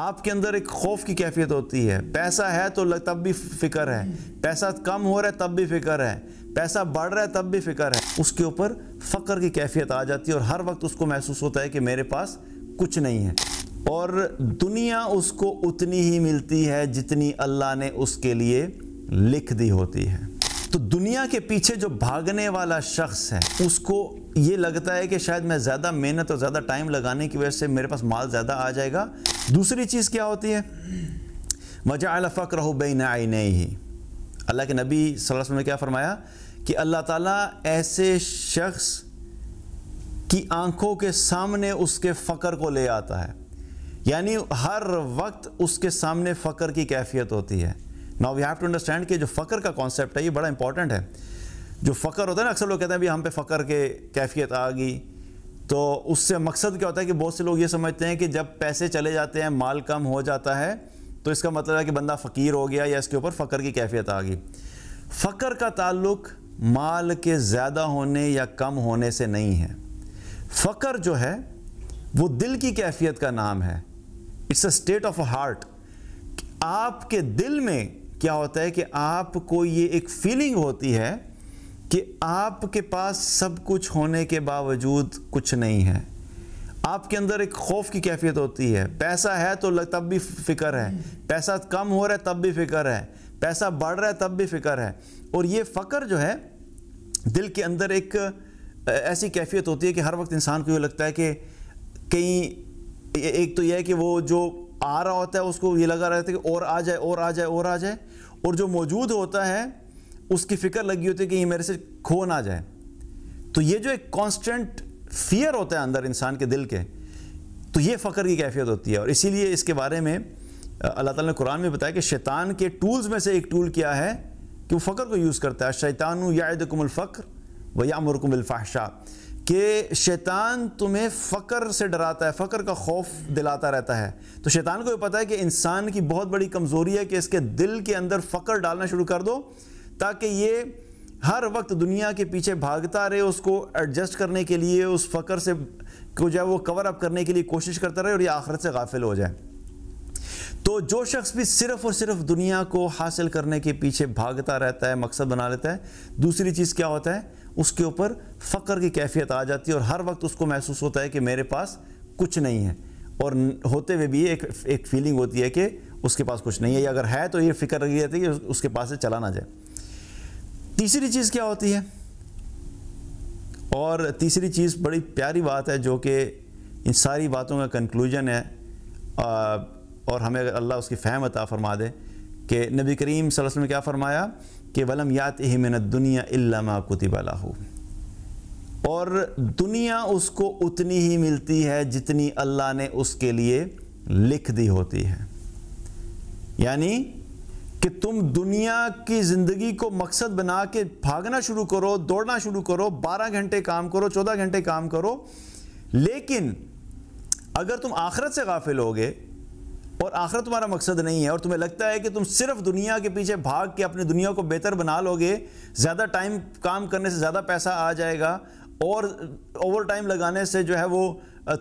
आपके अंदर एक खौफ की कैफियत होती है पैसा है तो तब भी फिक्र है पैसा कम हो रहा है तब भी फिक्र है पैसा बढ़ रहा है तब भी फिक्र है उसके ऊपर फ़क्र की कैफियत आ जाती है और हर वक्त उसको महसूस होता है कि मेरे पास कुछ नहीं है और दुनिया उसको उतनी ही मिलती है जितनी अल्लाह ने उसके लिए लिख दी होती है तो दुनिया के पीछे जो भागने वाला शख्स है उसको ये लगता है कि शायद मैं ज़्यादा मेहनत और ज़्यादा टाइम लगाने की वजह से मेरे पास माल ज़्यादा आ जाएगा दूसरी चीज़ क्या होती है अला फ़क्र हो बेन आई नहीं अल्लाह के नबी वसल्लम ने क्या फरमाया कि अल्लाह ताला ऐसे शख्स की आंखों के सामने उसके फ़कर को ले आता है यानी हर वक्त उसके सामने फ़कर की कैफियत होती है now we have to understand कि जो फ़कर का कॉन्सेप्ट है ये बड़ा इंपॉर्टेंट है जो फ़कर होता है ना अक्सर लोग कहते हैं भी हम पे फ़कर के कैफियत आ गई तो उससे मकसद क्या होता है कि बहुत से लोग ये समझते हैं कि जब पैसे चले जाते हैं माल कम हो जाता है तो इसका मतलब है कि बंदा फ़कीर हो गया या इसके ऊपर फ़कर की कैफियत आ गई फ़कर का ताल्लुक माल के ज़्यादा होने या कम होने से नहीं है फ़कर जो है वो दिल की कैफियत का नाम है it's a state of a heart आपके दिल में क्या होता है कि आपको ये एक फीलिंग होती है कि आपके पास सब कुछ होने के बावजूद कुछ नहीं है आपके अंदर एक खौफ की कैफियत होती है पैसा है तो तब भी फिक्र है पैसा कम हो रहा है तब भी फिक्र है पैसा बढ़ रहा है तब भी फिक्र है और ये फ़क्र जो है दिल के अंदर एक ऐसी कैफियत होती है कि हर वक्त इंसान को ये लगता है कि कहीं एक तो यह है कि वो जो आ रहा होता है उसको ये लगा रहता है कि और आ जाए और आ जाए और आ जाए और जो मौजूद होता है उसकी फिक्र लगी होती है कि ये मेरे से खो ना जाए तो ये जो एक कॉन्स्टेंट फियर होता है अंदर इंसान के दिल के तो ये फ़क्र की कैफियत होती है और इसीलिए इसके बारे में अल्लाह ताला ने कुरान में बताया कि शैतान के टूल्स में से एक टूल क्या है कि वो फ़क्र को यूज़ करता है शैतान याद कुमल व या फ़ाहशा कि शैतान तुम्हें फ़कर से डराता है फ़कर का खौफ दिलाता रहता है तो शैतान को भी पता है कि इंसान की बहुत बड़ी कमज़ोरी है कि इसके दिल के अंदर फ़कर डालना शुरू कर दो ताकि ये हर वक्त दुनिया के पीछे भागता रहे उसको एडजस्ट करने के लिए उस फ़कर से को जो है वो कवर अप करने के लिए कोशिश करता रहे और ये आखिरत से गाफिल हो जाए तो जो शख्स भी सिर्फ और सिर्फ दुनिया को हासिल करने के पीछे भागता रहता है मकसद बना लेता है दूसरी चीज़ क्या होता है उसके ऊपर फ़क्र की कैफियत आ जाती है और हर वक्त उसको महसूस होता है कि मेरे पास कुछ नहीं है और होते हुए भी एक एक फीलिंग होती है कि उसके पास कुछ नहीं है या अगर है तो ये फिक्र लगी रहती है कि उसके पास से चला ना जाए तीसरी चीज़ क्या होती है और तीसरी चीज़ बड़ी प्यारी बात है जो कि इन सारी बातों का कंक्लूजन है और हमें अल्लाह उसकी फहम अता फरमा दे कि नबी करीम वसल्लम ने क्या फ़रमाया कि वलम यात मिनत दुनिया इल्ला कुतिबला और दुनिया उसको उतनी ही मिलती है जितनी अल्लाह ने उसके लिए लिख दी होती है यानी कि तुम दुनिया की ज़िंदगी को मकसद बना के भागना शुरू करो दौड़ना शुरू करो 12 घंटे काम करो 14 घंटे काम करो लेकिन अगर तुम आखरत से गाफिल होगे और आखिर तुम्हारा मकसद नहीं है और तुम्हें लगता है कि तुम सिर्फ दुनिया के पीछे भाग के अपनी दुनिया को बेहतर बना लोगे ज़्यादा टाइम काम करने से ज़्यादा पैसा आ जाएगा और ओवर टाइम लगाने से जो है वो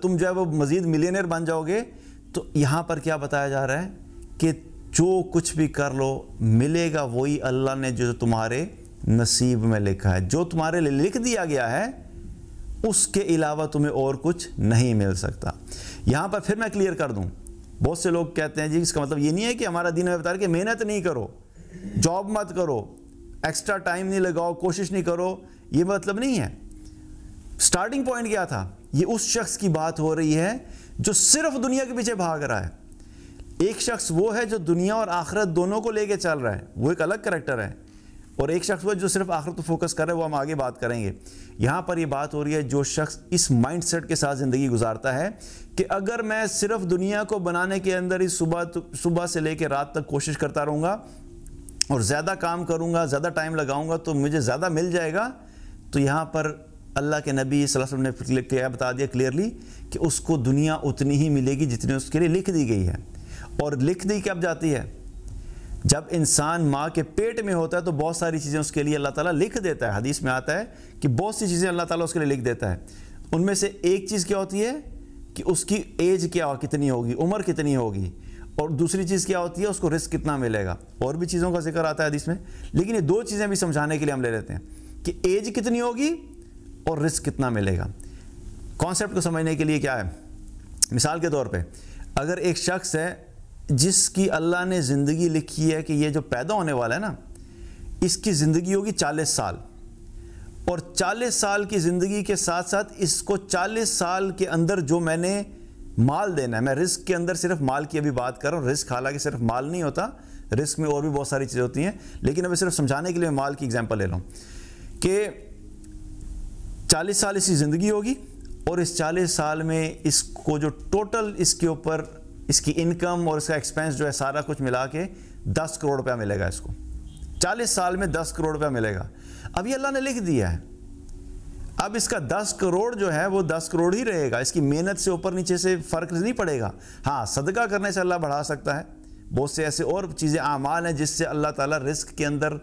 तुम जो है वो मज़ीद मिलियनर बन जाओगे तो यहाँ पर क्या बताया जा रहा है कि जो कुछ भी कर लो मिलेगा वही अल्लाह ने जो तुम्हारे नसीब में लिखा है जो तुम्हारे लिए लिख दिया गया है उसके अलावा तुम्हें और कुछ नहीं मिल सकता यहाँ पर फिर मैं क्लियर कर दूँ बहुत से लोग कहते हैं जी इसका मतलब ये नहीं है कि हमारा दिन में बता कि मेहनत नहीं करो जॉब मत करो एक्स्ट्रा टाइम नहीं लगाओ कोशिश नहीं करो ये मतलब नहीं है स्टार्टिंग पॉइंट क्या था ये उस शख्स की बात हो रही है जो सिर्फ दुनिया के पीछे भाग रहा है एक शख्स वो है जो दुनिया और आखरत दोनों को लेके चल रहा है वो एक अलग करेक्टर है और एक शख्स पर जो सिर्फ आखिरत तो फोकस कर रहे वो हम आगे बात करेंगे यहाँ पर ये बात हो रही है जो शख्स इस माइंड सेट के साथ ज़िंदगी गुजारता है कि अगर मैं सिर्फ दुनिया को बनाने के अंदर ही सुबह तो, सुबह से लेकर रात तक कोशिश करता रहूँगा और ज़्यादा काम करूँगा ज़्यादा टाइम लगाऊँगा तो मुझे ज़्यादा मिल जाएगा तो यहाँ पर अल्लाह के नबी वसल्लम ने क्या बता दिया क्लियरली कि उसको दुनिया उतनी ही मिलेगी जितनी उसके लिए लिख दी गई है और लिख दी कब जाती है जब इंसान माँ के पेट में होता है तो बहुत सारी चीज़ें उसके लिए अल्लाह ताला लिख देता है हदीस में आता है कि बहुत सी चीज़ें अल्लाह ताला उसके लिए लिख देता है उनमें से एक चीज़ क्या होती है कि उसकी एज क्या कितनी होगी उम्र कितनी होगी और दूसरी चीज़ क्या होती है उसको रिस्क कितना मिलेगा और भी चीज़ों का जिक्र आता है हदीस में लेकिन ये दो चीज़ें भी समझाने के लिए हम ले लेते हैं कि एज कितनी होगी और रिस्क कितना मिलेगा कॉन्सेप्ट को समझने के लिए क्या है मिसाल के तौर पर अगर एक शख्स है जिसकी अल्लाह ने ज़िंदगी लिखी है कि ये जो पैदा होने वाला है ना इसकी ज़िंदगी होगी चालीस साल और चालीस साल की ज़िंदगी के साथ साथ इसको चालीस साल के अंदर जो मैंने माल देना है मैं रिस्क के अंदर सिर्फ माल की अभी बात कर रहा हूँ रिस्क हालांकि सिर्फ माल नहीं होता रिस्क में और भी बहुत सारी चीज़ें होती हैं लेकिन अभी सिर्फ समझाने के लिए माल की एग्जाम्पल ले रहा हूँ कि चालीस साल इसकी ज़िंदगी होगी और इस चालीस साल में इसको जो टोटल इसके ऊपर इसकी इनकम और इसका एक्सपेंस जो है सारा कुछ मिला के दस करोड़ रुपया मिलेगा इसको चालीस साल में दस करोड़ रुपया मिलेगा अभी अल्लाह ने लिख दिया है अब इसका दस करोड़ जो है वो दस करोड़ ही रहेगा इसकी मेहनत से ऊपर नीचे से फ़र्क नहीं पड़ेगा हाँ सदका करने से अल्लाह बढ़ा सकता है बहुत से ऐसे और चीज़ें अमाल हैं जिससे अल्लाह ताला रिस्क के अंदर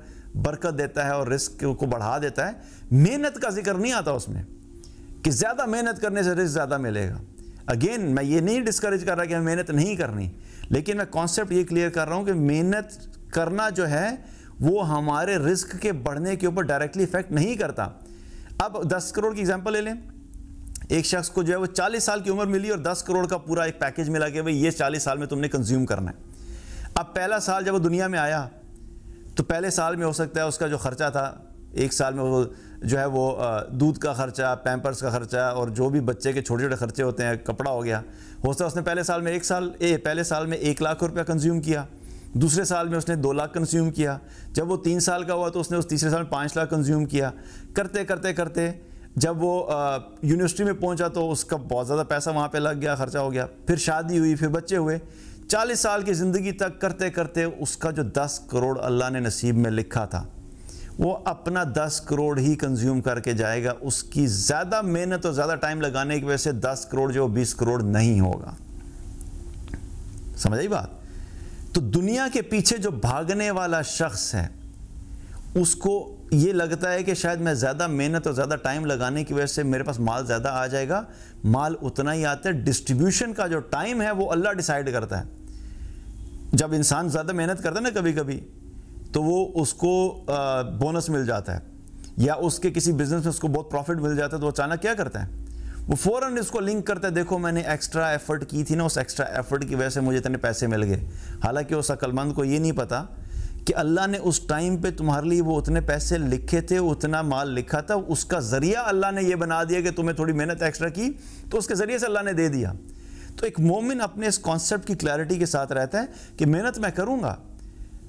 बरकत देता है और रिस्क को बढ़ा देता है मेहनत का जिक्र नहीं आता उसमें कि ज़्यादा मेहनत करने से रिस्क ज़्यादा मिलेगा अगेन मैं ये नहीं डिस्करेज कर रहा कि हमें मेहनत नहीं करनी लेकिन मैं कॉन्सेप्ट ये क्लियर कर रहा हूँ कि मेहनत करना जो है वो हमारे रिस्क के बढ़ने के ऊपर डायरेक्टली इफेक्ट नहीं करता अब दस करोड़ की एग्जाम्पल ले लें एक शख्स को जो है वो चालीस साल की उम्र मिली और दस करोड़ का पूरा एक पैकेज मिला कि भाई ये चालीस साल में तुमने कंज्यूम करना है अब पहला साल जब वो दुनिया में आया तो पहले साल में हो सकता है उसका जो खर्चा था एक साल में वो जो है वो दूध का ख़र्चा पैम्पर्स का ख़र्चा और जो भी बच्चे के छोटे छोटे खर्चे होते हैं कपड़ा हो गया हो सकता है उसने पहले साल में एक साल ए पहले साल में एक लाख रुपया कंज्यूम किया दूसरे साल में उसने दो लाख कंज्यूम किया जब वो तीन साल का हुआ तो उसने उस तीसरे साल में पाँच लाख कंज्यूम किया करते करते करते जब वो यूनिवर्सिटी में पहुंचा तो उसका बहुत ज़्यादा पैसा वहाँ पे लग गया ख़र्चा हो गया फिर शादी हुई फिर बच्चे हुए चालीस साल की ज़िंदगी तक करते करते उसका जो दस करोड़ अल्लाह ने नसीब में लिखा था वो अपना दस करोड़ ही कंज्यूम करके जाएगा उसकी ज़्यादा मेहनत और ज़्यादा टाइम लगाने की वजह से दस करोड़ जो बीस करोड़ नहीं होगा समझ आई बात तो दुनिया के पीछे जो भागने वाला शख्स है उसको ये लगता है कि शायद मैं ज़्यादा मेहनत और ज़्यादा टाइम लगाने की वजह से मेरे पास माल ज़्यादा आ जाएगा माल उतना ही आता है डिस्ट्रीब्यूशन का जो टाइम है वो अल्लाह डिसाइड करता है जब इंसान ज़्यादा मेहनत करता है ना कभी कभी तो वो उसको बोनस मिल जाता है या उसके किसी बिजनेस में उसको बहुत प्रॉफिट मिल जाता है तो अचानक क्या करता है वो फ़ौरन इसको लिंक करता है देखो मैंने एक्स्ट्रा एफर्ट की थी ना उस एक्स्ट्रा एफर्ट की वजह से मुझे इतने पैसे मिल गए हालांकि उस अकलमंद को ये नहीं पता कि अल्लाह ने उस टाइम पे तुम्हारे लिए वो उतने पैसे लिखे थे उतना माल लिखा था उसका ज़रिया अल्लाह ने ये बना दिया कि तुम्हें थोड़ी मेहनत एक्स्ट्रा की तो उसके ज़रिए से अल्लाह ने दे दिया तो एक मोमिन अपने इस कॉन्सेप्ट की क्लैरिटी के साथ रहता है कि मेहनत मैं करूँगा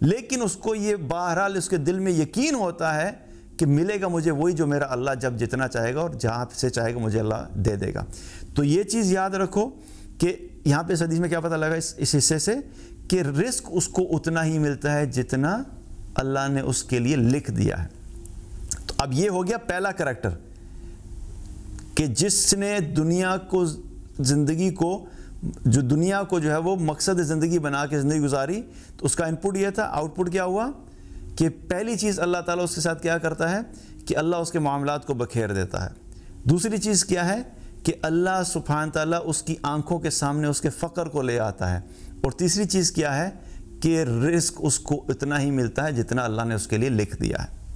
लेकिन उसको ये बहरहाल उसके दिल में यकीन होता है कि मिलेगा मुझे वही जो मेरा अल्लाह जब जितना चाहेगा और जहाँ से चाहेगा मुझे अल्लाह दे देगा तो ये चीज़ याद रखो कि यहाँ पे सदी में क्या पता लगा इस इस हिस्से से कि रिस्क उसको उतना ही मिलता है जितना अल्लाह ने उसके लिए लिख दिया है तो अब ये हो गया पहला करैक्टर कि जिसने दुनिया को ज़िंदगी को जो दुनिया को जो है वो मकसद ज़िंदगी बना के ज़िंदगी गुजारी तो उसका इनपुट ये था आउटपुट क्या हुआ कि पहली चीज़ अल्लाह ताला उसके साथ क्या करता है कि अल्लाह उसके मामला को बखेर देता है दूसरी चीज़ क्या है कि अल्लाह सुफान तला उसकी आंखों के सामने उसके फ़क्र को ले आता है और तीसरी चीज़ क्या है कि रिस्क उसको इतना ही मिलता है जितना अल्लाह ने उसके लिए लिख दिया है